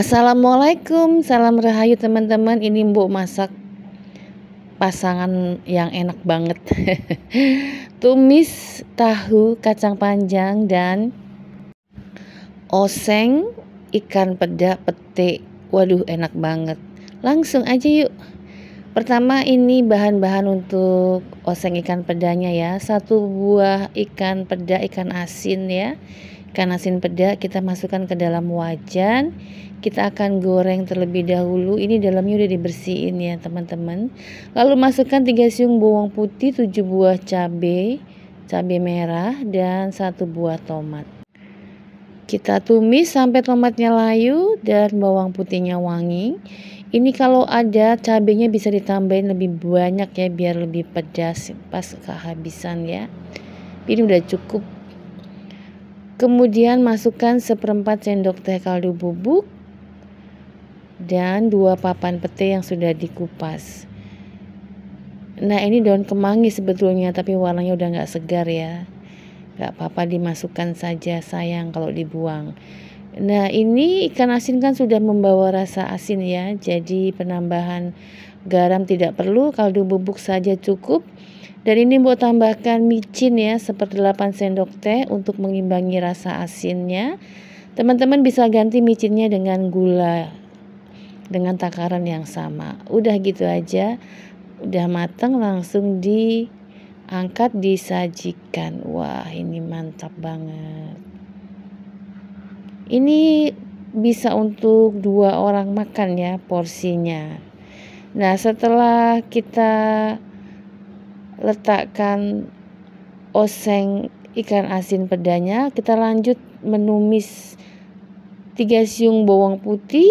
Assalamualaikum, salam rahayu teman-teman. Ini Mbok masak pasangan yang enak banget. Tumis tahu kacang panjang dan oseng ikan peda pete. Waduh, enak banget. Langsung aja yuk. Pertama ini bahan-bahan untuk oseng ikan pedanya ya. Satu buah ikan peda ikan asin ya Ikan asin peda kita masukkan ke dalam wajan. Kita akan goreng terlebih dahulu. Ini dalamnya udah dibersihin ya, teman-teman. Lalu masukkan 3 siung bawang putih, 7 buah cabai, cabai merah dan satu buah tomat. Kita tumis sampai tomatnya layu dan bawang putihnya wangi. Ini kalau ada cabainya bisa ditambahin lebih banyak ya biar lebih pedas pas kehabisan ya. Ini udah cukup Kemudian masukkan seperempat sendok teh kaldu bubuk dan dua papan pete yang sudah dikupas. Nah ini daun kemangi sebetulnya tapi warnanya udah nggak segar ya. Gak apa-apa dimasukkan saja sayang kalau dibuang. Nah, ini ikan asin kan sudah membawa rasa asin ya. Jadi penambahan garam tidak perlu, kaldu bubuk saja cukup. Dan ini mau tambahkan micin ya, seperti 8 sendok teh untuk mengimbangi rasa asinnya. Teman-teman bisa ganti micinnya dengan gula dengan takaran yang sama. Udah gitu aja. Udah matang langsung diangkat disajikan. Wah, ini mantap banget. Ini bisa untuk dua orang makan ya porsinya. Nah, setelah kita letakkan oseng ikan asin pedanya, kita lanjut menumis tiga siung bawang putih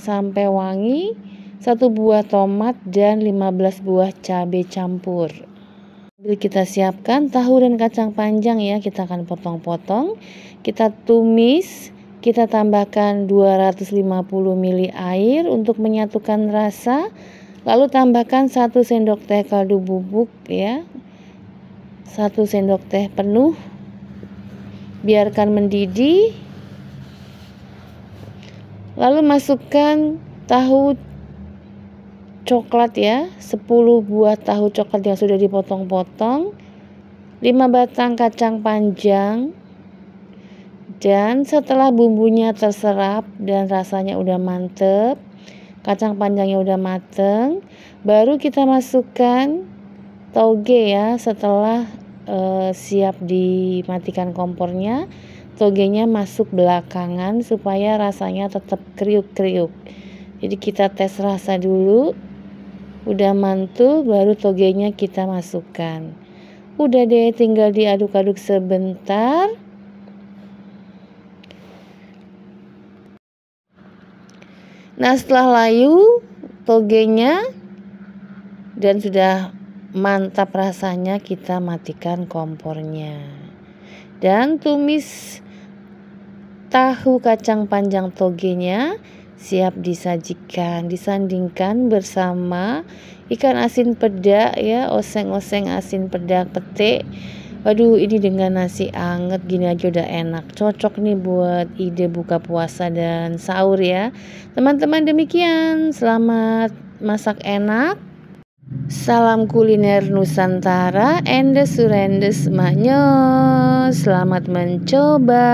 sampai wangi, satu buah tomat dan 15 buah cabai campur. kita siapkan tahu dan kacang panjang ya, kita akan potong-potong. Kita tumis kita tambahkan 250 ml air untuk menyatukan rasa. Lalu tambahkan 1 sendok teh kaldu bubuk ya. 1 sendok teh penuh. Biarkan mendidih. Lalu masukkan tahu coklat ya, 10 buah tahu coklat yang sudah dipotong-potong. 5 batang kacang panjang dan setelah bumbunya terserap dan rasanya udah mantep, kacang panjangnya udah mateng, baru kita masukkan toge ya setelah e, siap dimatikan kompornya. Togenya masuk belakangan supaya rasanya tetap kriuk-kriuk. Jadi kita tes rasa dulu. Udah mantul baru togenya kita masukkan. Udah deh tinggal diaduk-aduk sebentar Nah setelah layu togenya dan sudah mantap rasanya kita matikan kompornya dan tumis tahu kacang panjang togenya siap disajikan disandingkan bersama ikan asin peda ya oseng-oseng asin peda petik Waduh, ini dengan nasi anget gini aja udah enak. Cocok nih buat ide buka puasa dan sahur ya. Teman-teman demikian, selamat masak enak. Salam kuliner Nusantara, Ende surendes maknyo. Selamat mencoba.